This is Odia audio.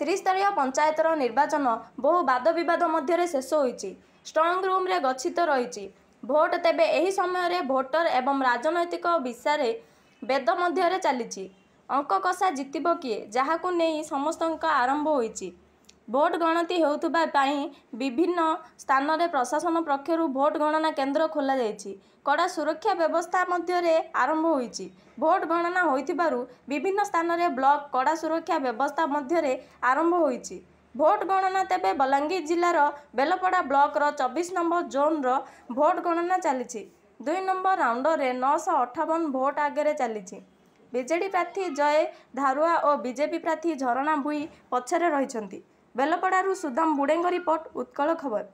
ତ୍ରିସ୍ତରୀୟ ପଞ୍ଚାୟତର ନିର୍ବାଚନ ବହୁ ବାଦବିବାଦ ମଧ୍ୟରେ ଶେଷ ହୋଇଛି ଷ୍ଟ୍ରଙ୍ଗ ରୁମ୍ରେ ଗଚ୍ଛିତ ରହିଛି ଭୋଟ ତେବେ ଏହି ସମୟରେ ଭୋଟର ଏବଂ ରାଜନୈତିକ ବିଷୟରେ ବେଦ ମଧ୍ୟରେ ଚାଲିଛି ଅଙ୍କ କଷା ଜିତିବ କିଏ ଯାହାକୁ ନେଇ ସମସ୍ତଙ୍କ ଆରମ୍ଭ ହୋଇଛି ଭୋଟ ଗଣତି ହେଉଥିବା ପାଇଁ ବିଭିନ୍ନ ସ୍ଥାନରେ ପ୍ରଶାସନ ପକ୍ଷରୁ ଭୋଟ ଗଣନା କେନ୍ଦ୍ର ଖୋଲାଯାଇଛି କଡ଼ା ସୁରକ୍ଷା ବ୍ୟବସ୍ଥା ମଧ୍ୟରେ ଆରମ୍ଭ ହୋଇଛି ଭୋଟ ଗଣନା ହୋଇଥିବାରୁ ବିଭିନ୍ନ ସ୍ଥାନରେ ବ୍ଲକ୍ କଡ଼ା ସୁରକ୍ଷା ବ୍ୟବସ୍ଥା ମଧ୍ୟରେ ଆରମ୍ଭ ହୋଇଛି ଭୋଟ ଗଣନା ତେବେ ବଲାଙ୍ଗୀର ଜିଲ୍ଲାର ବେଲପଡ଼ା ବ୍ଲକର ଚବିଶ ନମ୍ବର ଜୋନ୍ର ଭୋଟ ଗଣନା ଚାଲିଛି ଦୁଇ ନମ୍ବର ରାଉଣ୍ଡରେ ନଅଶହ ଅଠାବନ ଭୋଟ୍ ଆଗରେ ଚାଲିଛି ବିଜେଡ଼ି ପ୍ରାର୍ଥୀ ଜୟ ଧାରୁଆ ଓ ବିଜେପି ପ୍ରାର୍ଥୀ ଝରଣା ଭୁଇ ପଛରେ ରହିଛନ୍ତି बेलपड़ सुदाम बुड़े रिपोर्ट उत्कल खबर